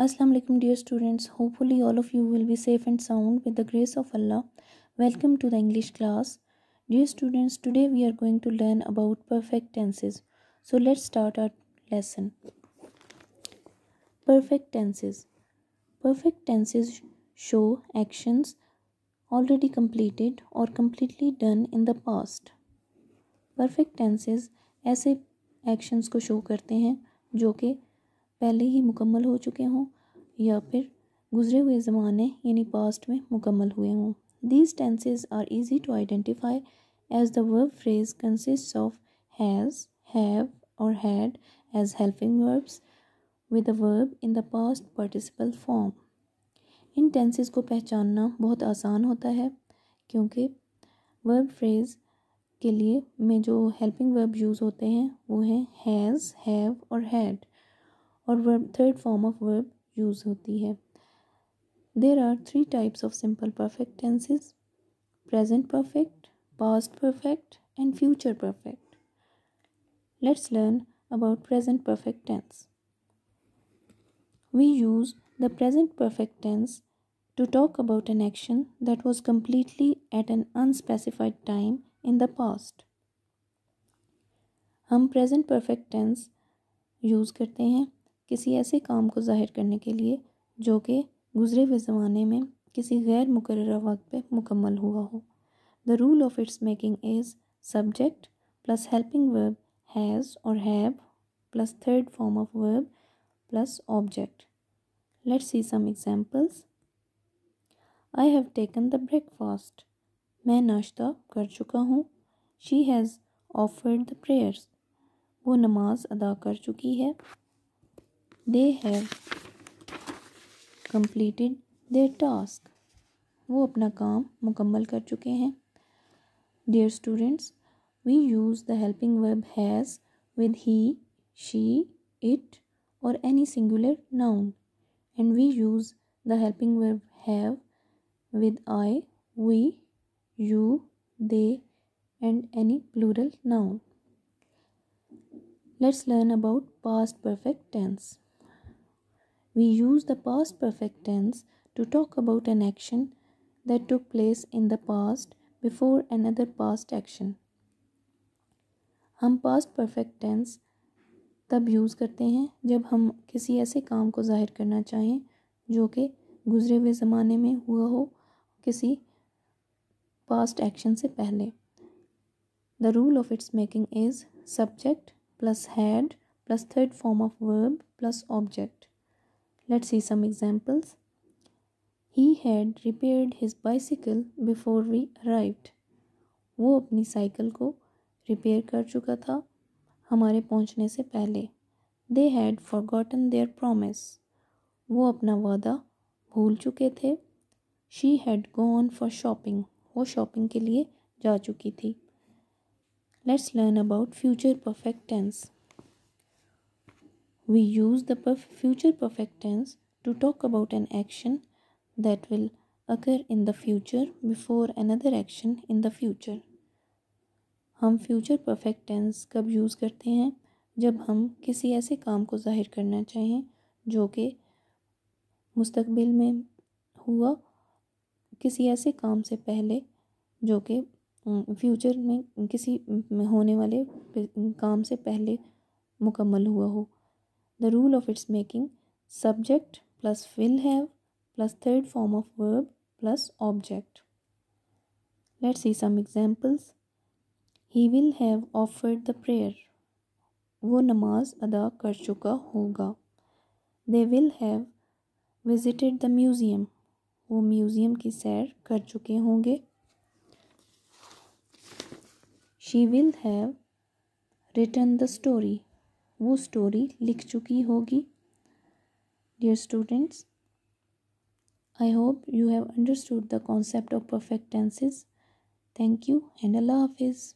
Assalamu alaikum dear students hopefully all of you will be safe and sound with the grace of Allah welcome to the English class dear students today we are going to learn about perfect tenses so let's start our lesson perfect tenses perfect tenses show actions already completed or completely done in the past perfect tenses ऐसे actions को show करते हैं जो कि पहले ही मुकम्मल हो चुके हों या फिर गुजरे हुए ज़माने यानी पास्ट में मुकम्मल हुए हों these tenses are easy to identify as the verb phrase consist of has have और had as helping verbs with a verb in the past participle form इन टेंसेज को पहचानना बहुत आसान होता है क्योंकि वर्ब फ्रेज़ के लिए में जो हेल्पिंग वर्ब यूज़ होते हैं वो हैं हैज़ हैव और हैड और verb third form of verb use होती है there are three types of simple perfect tenses present perfect past perfect and future perfect let's learn about present perfect tense we use the present perfect tense to talk about an action that was completely at an unspecified time in the past हम present perfect tense use करते हैं किसी ऐसे काम को जाहिर करने के लिए जो कि गुज़रे हुए ज़माने में किसी गैर मुकर वक्त पर मुकम्मल हुआ हो the rule of its making is subject plus helping verb has और have plus third form of verb plus object let's see some examples I have taken the breakfast मैं नाश्ता कर चुका हूँ she has offered the prayers वो नमाज अदा कर चुकी है they have completed their task वो अपना काम मुकम्मल कर चुके हैं dear students we use the helping verb has with he she it और any singular noun and we use the helping verb have with I we you they and any plural noun let's learn about past perfect tense We use the past perfect tense to talk about an action that took place in the past before another past action. हम past perfect tense तब use करते हैं जब हम किसी ऐसे काम को ज़ाहिर करना चाहें जो कि गुज़रे हुए ज़माने में हुआ हो किसी past action से पहले The rule of its making is subject plus had plus third form of verb plus object. Let's see some examples. He had repaired his bicycle before we arrived. वो अपनी साइकिल को repair कर चुका था हमारे पहुंचने से पहले they had forgotten their promise वो अपना वादा भूल चुके थे she had gone for shopping वो शॉपिंग के लिए जा चुकी थी let's learn about future perfect tense We use the perf future perfect tense to talk about an action that will occur in the future before another action in the future. हम future perfect tense कब use करते हैं जब हम किसी ऐसे काम को जाहिर करना चाहें जो कि मुस्तबिल में हुआ किसी ऐसे काम से पहले जो कि फ्यूचर में किसी में होने वाले काम से पहले मुकम्मल हुआ हो the rule of its making subject plus will have plus third form of verb plus object let see some examples he will have offered the prayer वो नमाज अदा कर चुका होगा they will have visited the museum वो museum की सैर कर चुके होंगे she will have written the story वो स्टोरी लिख चुकी होगी dear students I hope you have understood the concept of perfect tenses thank you and अल्लाह हाफिज़